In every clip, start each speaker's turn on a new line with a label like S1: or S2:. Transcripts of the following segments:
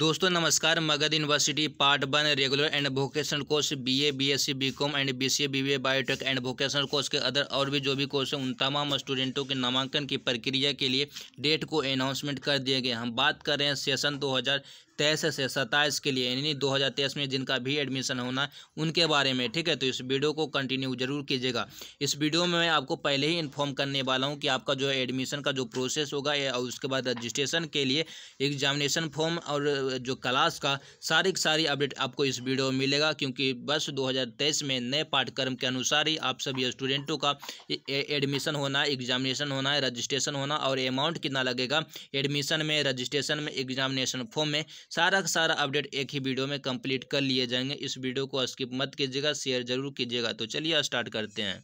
S1: दोस्तों नमस्कार Magadh university part one regular and vocational course BA BSc BCom and BCA BBA biotech and vocational course के other और भी जो भी कोर्स हैं उन तमाम स्टूडेंटों के नामांकन की प्रक्रिया के लिए डेट को अनाउंसमेंट कर दिया गया हम बात कर रहे हैं सेशन दो हज़ार तेईस से सत्ताईस के लिए यानी 2023 में जिनका भी एडमिशन होना है उनके बारे में ठीक है तो इस वीडियो को कंटिन्यू जरूर कीजिएगा इस वीडियो में मैं आपको पहले ही इन्फॉर्म करने वाला हूँ कि आपका जो एडमिशन का जो प्रोसेस होगा और उसके बाद रजिस्ट्रेशन के लिए एग्जामिनेशन फॉर्म और जो क्लास का सारी सारी अपडेट आपको इस वीडियो में मिलेगा क्योंकि बस दो में नए पाठ्यक्रम के अनुसार ही आप सभी स्टूडेंटों का एडमिशन होना है एग्जामिनेशन होना है रजिस्ट्रेशन होना और अमाउंट कितना लगेगा एडमिशन में रजिस्ट्रेशन में एग्जामिनेशन फॉर्म में सारा का सारा अपडेट एक ही वीडियो में कंप्लीट कर लिए जाएंगे इस वीडियो को स्किप मत कीजिएगा शेयर जरूर कीजिएगा तो चलिए स्टार्ट करते हैं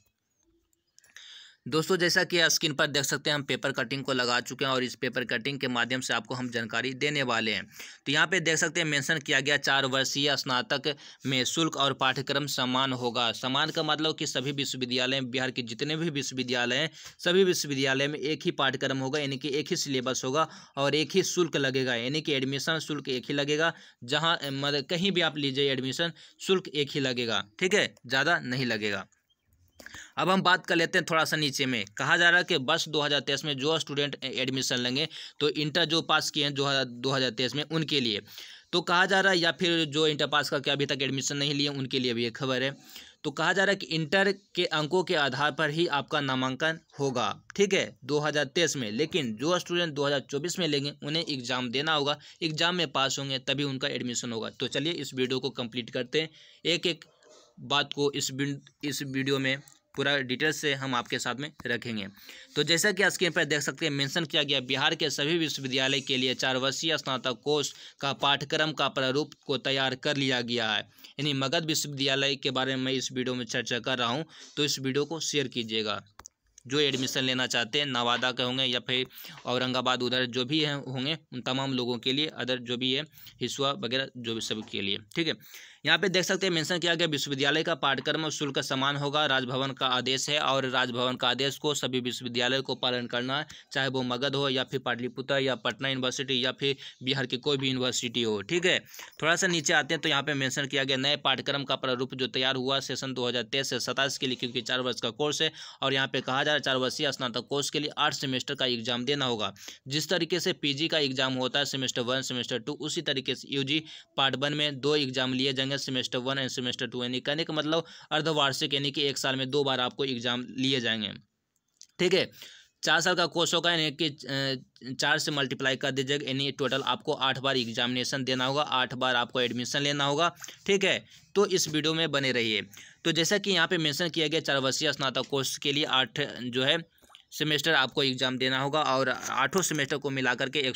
S1: दोस्तों जैसा कि आप स्क्रीन पर देख सकते हैं हम पेपर कटिंग को लगा चुके हैं और इस पेपर कटिंग के माध्यम से आपको हम जानकारी देने वाले हैं तो यहाँ पे देख सकते हैं मेंशन किया गया चार वर्षीय स्नातक में शुल्क और पाठ्यक्रम समान होगा समान का मतलब कि सभी विश्वविद्यालय बिहार के जितने भी विश्वविद्यालय हैं सभी विश्वविद्यालय में एक ही पाठ्यक्रम होगा यानी कि एक ही सिलेबस होगा और एक ही शुल्क लगेगा यानी कि एडमिशन शुल्क एक ही लगेगा जहाँ मतलब कहीं भी आप लीजिए एडमिशन शुल्क एक ही लगेगा ठीक है ज़्यादा नहीं लगेगा अब हम बात कर लेते हैं थोड़ा सा नीचे में कहा जा रहा है कि वर्ष 2023 में जो स्टूडेंट एडमिशन लेंगे तो इंटर जो पास किए हैं जो दो हज़ार में उनके लिए तो कहा जा रहा है या फिर जो इंटर पास करके अभी तक एडमिशन नहीं लिए उनके लिए भी एक खबर है तो कहा जा रहा है कि इंटर के अंकों के आधार पर ही आपका नामांकन होगा ठीक है 2023 में लेकिन जो स्टूडेंट 2024 में लेंगे उन्हें एग्ज़ाम देना होगा एग्ज़ाम में पास होंगे तभी उनका एडमिशन होगा तो चलिए इस वीडियो को कंप्लीट करते हैं एक एक बात को इस इस वीडियो में पूरा डिटेल से हम आपके साथ में रखेंगे तो जैसा कि स्क्रीन पर देख सकते हैं मेंशन किया गया बिहार के सभी विश्वविद्यालय के लिए चार वर्षीय स्नातक कोर्स का पाठ्यक्रम का प्रारूप को तैयार कर लिया गया है यानी मगध विश्वविद्यालय के बारे में मैं इस वीडियो में चर्चा कर रहा हूँ तो इस वीडियो को शेयर कीजिएगा जो एडमिशन लेना चाहते हैं नवादा के होंगे या फिर औरंगाबाद उधर जो भी हैं होंगे उन तमाम लोगों के लिए अदर जो भी है हिस्सा वगैरह जो भी सब के लिए ठीक है यहाँ पे देख सकते हैं मेंशन किया गया विश्वविद्यालय का पाठ्यक्रम शुल्क समान होगा राजभवन का आदेश है और राजभवन का आदेश को सभी विश्वविद्यालय को पालन करना है चाहे वो मगध हो या फिर पाटलिपुत्र या पटना यूनिवर्सिटी या फिर बिहार की कोई भी यूनिवर्सिटी हो ठीक है थोड़ा सा नीचे आते हैं तो यहाँ पे मेंशन किया गया नए पाठ्यक्रम का प्रारूप जो तैयार हुआ सेशन दो से सताईस के लिए क्योंकि चार वर्ष का कोर्स है और यहाँ पे कहा जा रहा है चार वर्षीय स्नातक कोर्स के लिए आठ सेमेस्टर का एग्जाम देना होगा जिस तरीके से पी का एग्जाम होता है सेमेस्टर वन सेमेस्टर टू उसी तरीके से यूजी पार्ट वन में दो एग्जाम लिए जाएंगे जाएंगे semester one and semester two यानी कहने का मतलब अर्धवार्षिक यानी कि एक साल में दो बार आपको एग्जाम लिए जाएंगे ठीक है चार साल का कोर्स होगा यानी कि चार से मल्टीप्लाई कर दीजिएगा यानी टोटल आपको आठ बार एग्जामिनेशन देना होगा आठ बार आपको एडमिशन लेना होगा ठीक है तो इस वीडियो में बने रहिए तो जैसा कि यहाँ पे मेंशन किया गया चार वर्षीय स्नातक कोर्स के लिए आठ जो है सेमेस्टर आपको एग्ज़ाम देना होगा और आठों सेमेस्टर को मिला करके एक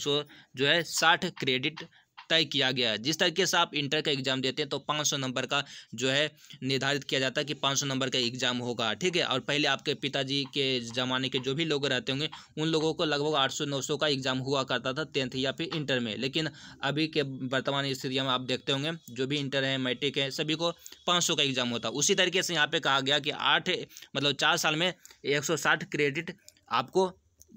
S1: जो है साठ क्रेडिट तय किया गया है जिस तरीके से आप इंटर का एग्जाम देते हैं तो 500 नंबर का जो है निर्धारित किया जाता है कि 500 नंबर का एग्जाम होगा ठीक है और पहले आपके पिताजी के ज़माने के जो भी लोग रहते होंगे उन लोगों को लगभग 800 900 का एग्जाम हुआ करता था टेंथ या फिर इंटर में लेकिन अभी के वर्तमान स्थिति में आप देखते होंगे जो भी इंटर हैं मैट्रिक है सभी को पाँच का एग्जाम होता है उसी तरीके से यहाँ पर कहा गया कि आठ मतलब चार साल में एक क्रेडिट आपको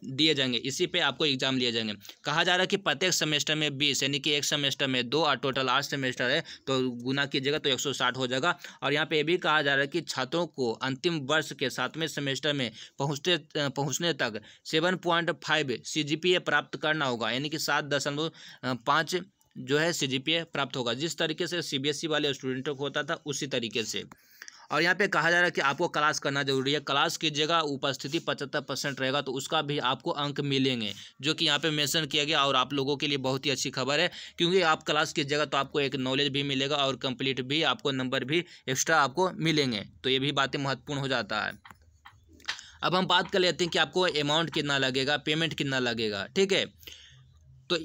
S1: दिए जाएंगे इसी पे आपको एग्जाम लिए जाएंगे कहा जा रहा है कि प्रत्येक सेमेस्टर में बीस यानी कि एक सेमेस्टर में दो और टोटल आठ सेमेस्टर है तो गुना कीजिएगा तो एक सौ साठ हो जाएगा और यहाँ पे यह भी कहा जा रहा है कि छात्रों को अंतिम वर्ष के सातवें सेमेस्टर में पहुँचते पहुँचने तक seven point five C G P A प्राप्त करना होगा यानी कि सात दशमलव पाँच जो है सी जी पी ए प्राप्त होगा जिस तरीके से सी बी एस ई वाले स्टूडेंटों को होता था उसी तरीके से और यहाँ पे कहा जा रहा है कि आपको क्लास करना जरूरी है क्लास की जगह उपस्थिति पचहत्तर परसेंट रहेगा तो उसका भी आपको अंक मिलेंगे जो कि यहाँ पे मेंशन किया गया और आप लोगों के लिए बहुत ही अच्छी खबर है क्योंकि आप क्लास की जगह तो आपको एक नॉलेज भी मिलेगा और कंप्लीट भी आपको नंबर भी एक्स्ट्रा आपको मिलेंगे तो ये भी बातें महत्वपूर्ण हो जाता है अब हम बात कर लेते हैं कि आपको अमाउंट कितना लगेगा पेमेंट कितना लगेगा ठीक है तो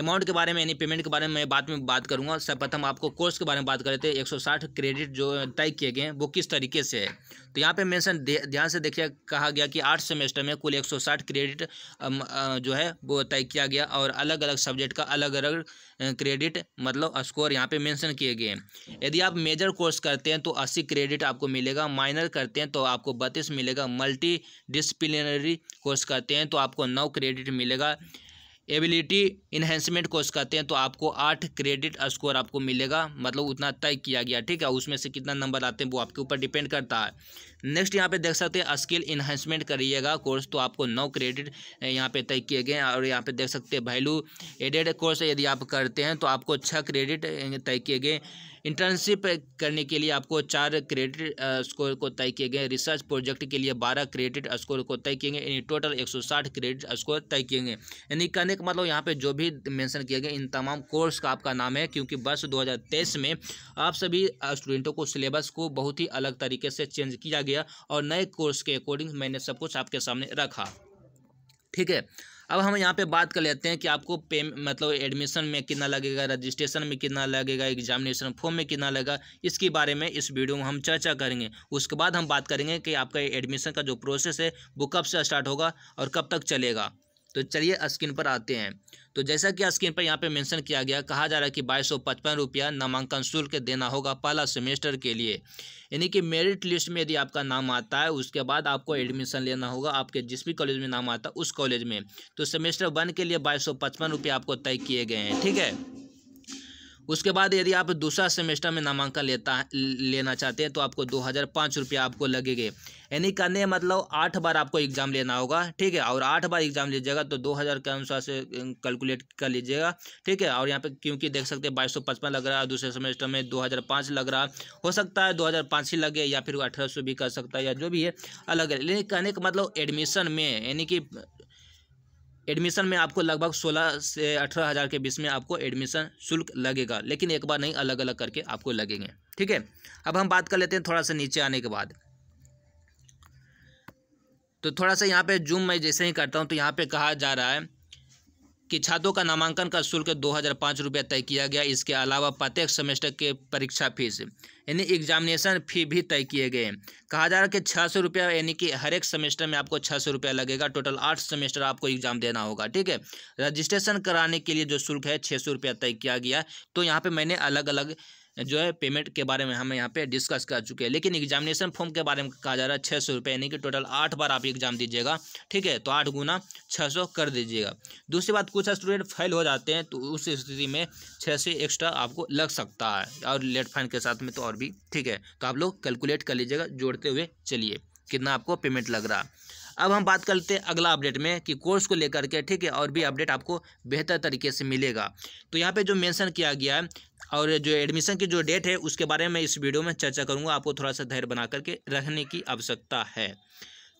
S1: अमाउंट के बारे में यानी पेमेंट के बारे में मैं बाद में बात करूंगा सर्वप्रथम आपको कोर्स के बारे में बात कर रहे थे 160 क्रेडिट जो तय किए गए हैं वो किस तरीके से है तो यहाँ पे मेंशन ध्यान से देखिए कहा गया कि आठ सेमेस्टर में कुल 160 क्रेडिट जो है वो तय किया गया और अलग अलग सब्जेक्ट का अलग अलग क्रेडिट मतलब स्कोर यहाँ पर मैंसन किए गए हैं यदि आप मेजर कोर्स करते हैं तो अस्सी क्रेडिट आपको मिलेगा माइनर करते हैं तो आपको बत्तीस मिलेगा मल्टी कोर्स करते हैं तो आपको नौ क्रेडिट मिलेगा एबिलिटी इन्हेंसमेंट कोर्स कहते हैं तो आपको आठ क्रेडिट स्कोर आपको मिलेगा मतलब उतना तय किया गया ठीक है उसमें से कितना नंबर आते हैं वो आपके ऊपर डिपेंड करता है नेक्स्ट यहाँ पे देख सकते हैं स्किल इन्हेंसमेंट करिएगा कोर्स तो आपको नौ क्रेडिट यहाँ पे तय किए गए हैं और यहाँ पे देख सकते हैं वैल्यू एडेड कोर्स यदि आप करते हैं तो आपको छः क्रेडिट तय किए गए इंटर्नशिप करने के लिए आपको चार क्रेडिट स्कोर को तय किए गए रिसर्च प्रोजेक्ट के लिए बारह क्रेडिट स्कोर को तय किए गए यानी टोटल एक सौ साठ क्रेडिट स्कोर तय किए गए यानी कहने का मतलब यहाँ पर जो भी मैंसन किया गया इन तमाम कोर्स का आपका नाम है क्योंकि वर्ष दो में आप सभी स्टूडेंटों को सिलेबस को बहुत ही अलग तरीके से चेंज किया गया और नए कोर्स के अकॉर्डिंग मैंने सब कुछ आपके सामने रखा ठीक है अब हम यहाँ पे बात कर लेते हैं कि आपको पे मतलब एडमिशन में कितना लगेगा रजिस्ट्रेशन में कितना लगेगा एग्जामिनेशन फॉर्म में कितना लगेगा इसके बारे में इस वीडियो में हम चर्चा करेंगे उसके बाद हम बात करेंगे कि आपका एडमिशन का जो प्रोसेस है वो कब से स्टार्ट होगा और कब तक चलेगा तो चलिए स्क्रीन पर आते हैं तो जैसा कि स्क्रीन पर यहाँ पे मेंशन किया गया कहा जा रहा है कि बाईस सौ पचपन रुपया नामांकन शुल्क देना होगा पहला सेमेस्टर के लिए यानी कि मेरिट लिस्ट में यदि आपका नाम आता है उसके बाद आपको एडमिशन लेना होगा आपके जिस भी कॉलेज में नाम आता है उस कॉलेज में तो सेमेस्टर वन के लिए बाईस सौ पचपन रुपये आपको तय किए गए हैं ठीक है उसके बाद यदि आप दूसरा सेमेस्टर में नामांकन लेता लेना चाहते हैं तो आपको दो हज़ार पाँच रुपया आपको लगेगे यानी करने मतलब आठ बार आपको एग्ज़ाम लेना होगा ठीक है और आठ बार एग्ज़ाम लीजिएगा तो दो हज़ार के अनुसार से कैलकुलेट कर लीजिएगा ठीक है और यहाँ पे क्योंकि देख सकते हैं बाईस सौ पचपन लग रहा है दूसरे सेमेस्टर में दो हज़ार पाँच लग रहा हो सकता है दो हज़ार पाँच ही लगे या फिर अठारह सौ भी कर सकता है या जो भी है अलग है लेकिन कहने का मतलब एडमिशन में यानी कि एडमिशन में आपको लगभग सोलह से अठारह हज़ार के बीच में आपको एडमिशन शुल्क लगेगा लेकिन एक बार नहीं अलग अलग करके आपको लगेंगे ठीक है अब हम बात कर लेते हैं थोड़ा सा नीचे आने के बाद तो थोड़ा सा यहाँ पे जूम मैं जैसे ही करता हूँ तो यहाँ पे कहा जा रहा है कि छात्रों का नामांकन का शुल्क दो हज़ार पाँच रुपये तय किया गया इसके अलावा प्रत्येक सेमेस्टर के परीक्षा फीस यानी एग्जामिनेशन फी भी तय किए गए हैं कहा जा रहा है कि छः सौ रुपया यानी कि हर एक सेमेस्टर में आपको छः सौ रुपया लगेगा टोटल आठ सेमेस्टर आपको एग्जाम देना होगा ठीक है रजिस्ट्रेशन कराने के लिए जो शुल्क है छः सौ रुपया तय किया गया तो यहाँ पर मैंने अलग अलग जो है पेमेंट के बारे में हम यहाँ पे डिस्कस कर चुके हैं लेकिन एग्जामिनेशन फॉर्म के बारे में कहा जा रहा है छः सौ रुपये यानी कि टोटल आठ बार आप एग्जाम दीजिएगा ठीक है तो आठ गुना छः सौ कर दीजिएगा दूसरी बात कुछ स्टूडेंट फेल हो जाते हैं तो उस स्थिति में छः से एक्स्ट्रा आपको लग सकता है और लेट फाइन के साथ में तो और भी ठीक है तो आप लोग कैलकुलेट कर लीजिएगा जोड़ते हुए चलिए कितना आपको पेमेंट लग रहा है अब हम बात करते हैं अगला अपडेट में कि कोर्स को लेकर के ठीक है और भी अपडेट आपको बेहतर तरीके से मिलेगा तो यहाँ पे जो मेंशन किया गया है और जो एडमिशन की जो डेट है उसके बारे में इस वीडियो में चर्चा करूँगा आपको थोड़ा सा धैर्य बना करके रखने की आवश्यकता है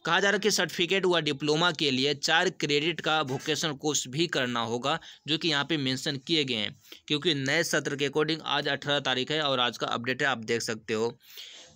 S1: कहा जा रहा है कि सर्टिफिकेट व डिप्लोमा के लिए चार क्रेडिट का वोकेशनल कोर्स भी करना होगा जो कि यहाँ पे मेंशन किए गए हैं क्योंकि नए सत्र के अकॉर्डिंग आज अठारह तारीख है और आज का अपडेट है आप देख सकते हो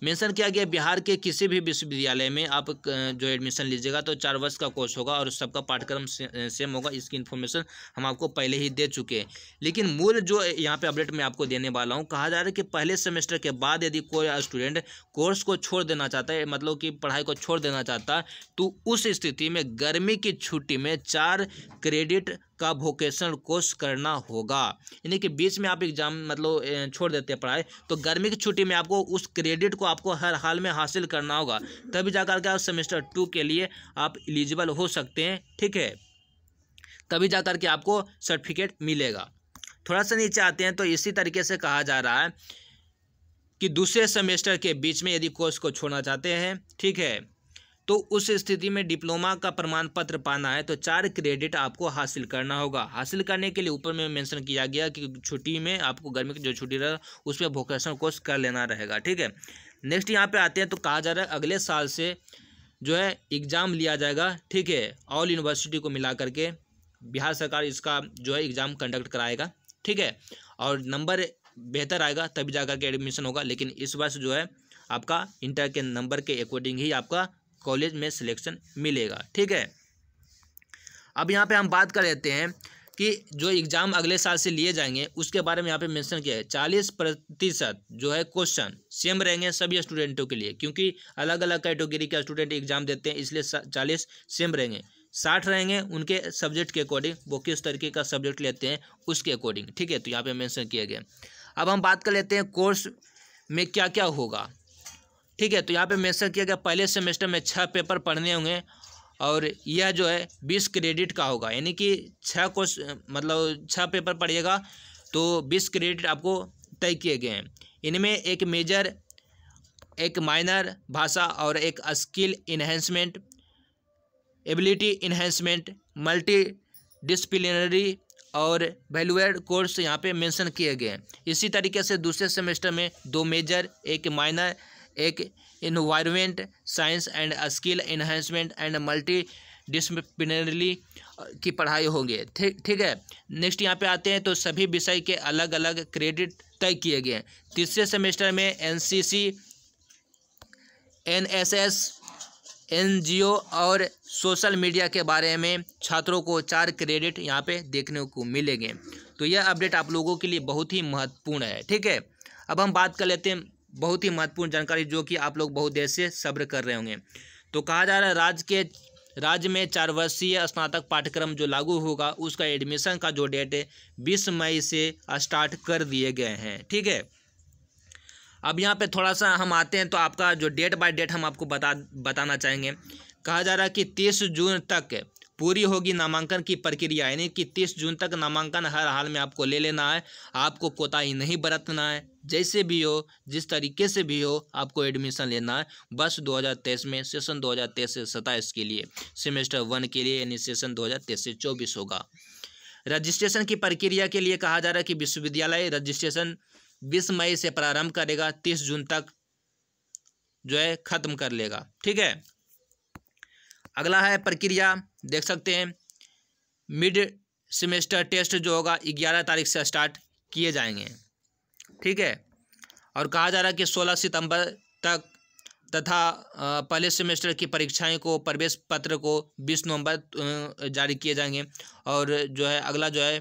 S1: मेंशन किया गया बिहार के किसी भी विश्वविद्यालय में आप जो एडमिशन लीजिएगा तो चार वर्ष का कोर्स होगा और सबका पाठ्यक्रम से, सेम होगा इसकी इन्फॉर्मेशन हम आपको पहले ही दे चुके हैं लेकिन मूल जो यहाँ पे अपडेट मैं आपको देने वाला हूँ कहा जा रहा है कि पहले सेमेस्टर के बाद यदि कोई स्टूडेंट कोर्स को छोड़ देना चाहता है मतलब कि पढ़ाई को छोड़ देना चाहता है तो उस स्थिति में गर्मी की छुट्टी में चार क्रेडिट का वोकेशनल कोर्स करना होगा यानी कि बीच में आप एग्जाम मतलब छोड़ देते हैं पढ़ाई तो गर्मी की छुट्टी में आपको उस क्रेडिट को आपको हर हाल में हासिल करना होगा तभी जाकर के आप सेमेस्टर टू के लिए आप एलिजिबल हो सकते हैं ठीक है तभी जा के आपको सर्टिफिकेट मिलेगा थोड़ा सा नीचे आते हैं तो इसी तरीके से कहा जा रहा है कि दूसरे सेमेस्टर के बीच में यदि कोर्स को छोड़ना चाहते हैं ठीक है तो उस स्थिति में डिप्लोमा का प्रमाण पत्र पाना है तो चार क्रेडिट आपको हासिल करना होगा हासिल करने के लिए ऊपर में मेंशन किया गया कि छुट्टी में आपको गर्मी की जो छुट्टी रहे उसमें वोकेशनल कोर्स कर लेना रहेगा ठीक है नेक्स्ट यहाँ पे आते हैं तो कहा जा रहा है अगले साल से जो है एग्ज़ाम लिया जाएगा ठीक है ऑल यूनिवर्सिटी को मिला करके बिहार सरकार इसका जो है एग्ज़ाम कंडक्ट कराएगा ठीक है और नंबर बेहतर आएगा तभी जा करके एडमिशन होगा लेकिन इस वर्ष जो है आपका इंटर के नंबर के अकॉर्डिंग ही आपका कॉलेज में सिलेक्शन मिलेगा ठीक है अब यहाँ पे हम बात कर लेते हैं कि जो एग्ज़ाम अगले साल से लिए जाएंगे उसके बारे में यहाँ पे मेंशन किया है चालीस प्रतिशत जो है क्वेश्चन सेम रहेंगे सभी स्टूडेंटों के लिए क्योंकि अलग अलग कैटेगरी के स्टूडेंट एग्ज़ाम देते हैं इसलिए चालीस सेम रहेंगे साठ रहेंगे उनके सब्जेक्ट के अकॉर्डिंग वो किस तरीके का सब्जेक्ट लेते हैं उसके अकॉर्डिंग ठीक है तो यहाँ पर मैंसन किया गया अब हम बात कर लेते हैं कोर्स में क्या क्या होगा ठीक है तो यहाँ पे मेंशन किया गया पहले सेमेस्टर में छः पेपर पढ़ने होंगे और यह जो है बीस क्रेडिट का होगा यानी कि छः क्वेश्चन मतलब छः पेपर पढ़िएगा तो बीस क्रेडिट आपको तय किए गए हैं इनमें एक मेजर एक माइनर भाषा और एक skill enhancement ability enhancement multi disciplinary और वैल्यूएड कोर्स यहाँ पे मेंशन किए गए हैं इसी तरीके से दूसरे सेमेस्टर में दो मेजर एक माइनर एक environment science and skill enhancement and multi disciplinary की पढ़ाई होंगे ठीक ठीक है नेक्स्ट यहाँ पे आते हैं तो सभी विषय के अलग अलग क्रेडिट तय किए गए हैं तीसरे सेमेस्टर में एनसीसी एनएसएस एनजीओ और सोशल मीडिया के बारे में छात्रों को चार क्रेडिट यहाँ पे देखने को मिलेंगे तो यह अपडेट आप लोगों के लिए बहुत ही महत्वपूर्ण है ठीक है अब हम बात कर लेते हैं बहुत ही महत्वपूर्ण जानकारी जो कि आप लोग बहुत देर से सब्र कर रहे होंगे तो कहा जा रहा है राज्य के राज्य में चार वर्षीय स्नातक पाठ्यक्रम जो लागू होगा उसका एडमिशन का जो डेट है बीस मई से स्टार्ट कर दिए गए हैं ठीक है अब यहाँ पे थोड़ा सा हम आते हैं तो आपका जो डेट बाय डेट हम आपको बता बताना चाहेंगे कहा जा रहा है कि तीस जून तक पूरी होगी नामांकन की प्रक्रिया यानी कि तीस जून तक नामांकन हर हाल में आपको ले लेना है आपको कोताही नहीं बरतना है जैसे भी हो जिस तरीके से भी हो आपको एडमिशन लेना है बस 2023 में सेशन 2023 से सताईस के लिए सेमेस्टर वन के लिए यानी सेशन 2023 से चौबीस होगा रजिस्ट्रेशन की प्रक्रिया के लिए कहा जा रहा है कि विश्वविद्यालय रजिस्ट्रेशन बीस मई से प्रारंभ करेगा तीस जून तक जो है ख़त्म कर लेगा ठीक है अगला है प्रक्रिया देख सकते हैं मिड सेमेस्टर टेस्ट जो होगा ग्यारह तारीख से स्टार्ट किए जाएंगे ठीक है और कहा जा रहा है कि सोलह सितंबर तक तथा पहले सेमेस्टर की परीक्षाएं को प्रवेश पत्र को बीस नवंबर जारी किए जाएंगे और जो है अगला जो है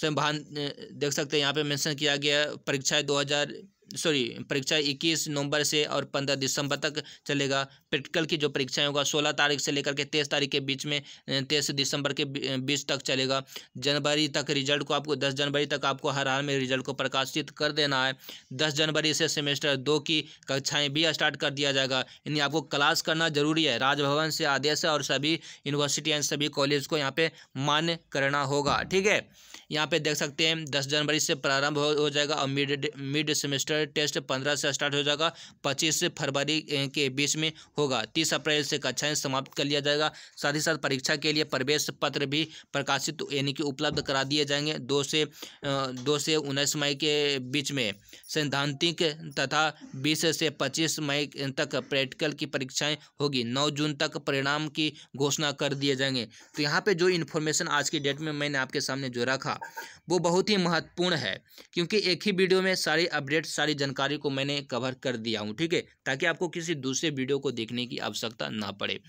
S1: संभान देख सकते हैं यहाँ पे मेंशन किया गया परीक्षाएं हज़ार सॉरी परीक्षा 21 नवंबर से और 15 दिसंबर तक चलेगा प्रैक्टिकल की जो परीक्षाएं होगा 16 तारीख से लेकर के 23 तारीख के बीच में 23 दिसंबर के बीच तक चलेगा जनवरी तक रिजल्ट को आपको 10 जनवरी तक आपको हर हाल में रिजल्ट को प्रकाशित कर देना है 10 जनवरी से सेमेस्टर दो की कक्षाएँ भी स्टार्ट कर दिया जाएगा यानी आपको क्लास करना जरूरी है राजभवन से आदेश है और सभी यूनिवर्सिटी एंड सभी कॉलेज को यहाँ पर मान्य करना होगा ठीक है यहाँ पे देख सकते हैं दस जनवरी से प्रारंभ हो, हो जाएगा और मिड मिड सेमेस्टर टेस्ट पंद्रह से स्टार्ट हो जाएगा पच्चीस फरवरी के बीच में होगा तीस अप्रैल से कक्षाएँ समाप्त कर लिया जाएगा साथ ही साथ परीक्षा के लिए प्रवेश पत्र भी प्रकाशित यानी कि उपलब्ध करा दिए जाएंगे दो से दो से उन्नीस मई के बीच में सैद्धांतिक तथा बीस से पच्चीस मई तक प्रैक्टिकल की परीक्षाएँ होगी नौ जून तक परिणाम की घोषणा कर दिए जाएंगे तो यहाँ पे जो इन्फॉर्मेशन आज की डेट में मैंने आपके सामने जो रखा होगा वो बहुत ही महत्वपूर्ण है क्योंकि एक ही वीडियो में सारी अपडेट सारी जानकारी को मैंने कवर कर दिया हूँ ठीक है ताकि आपको किसी दूसरे वीडियो को देखने की आवश्यकता ना पड़े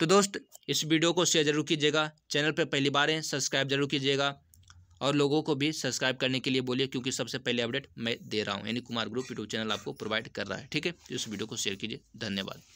S1: तो दोस्त इस वीडियो को शेयर जरूर कीजिएगा चैनल पर पहली बार हैं सब्सक्राइब जरूर कीजिएगा और लोगों को भी सब्सक्राइब करने के लिए बोलिए क्योंकि सबसे पहले अपडेट मैं दे रहा हूँ यानी कुमार ग्रुप यूट्यूब चैनल आपको प्रोवाइड कर रहा है ठीक है तो इस वीडियो को शेयर कीजिए धन्यवाद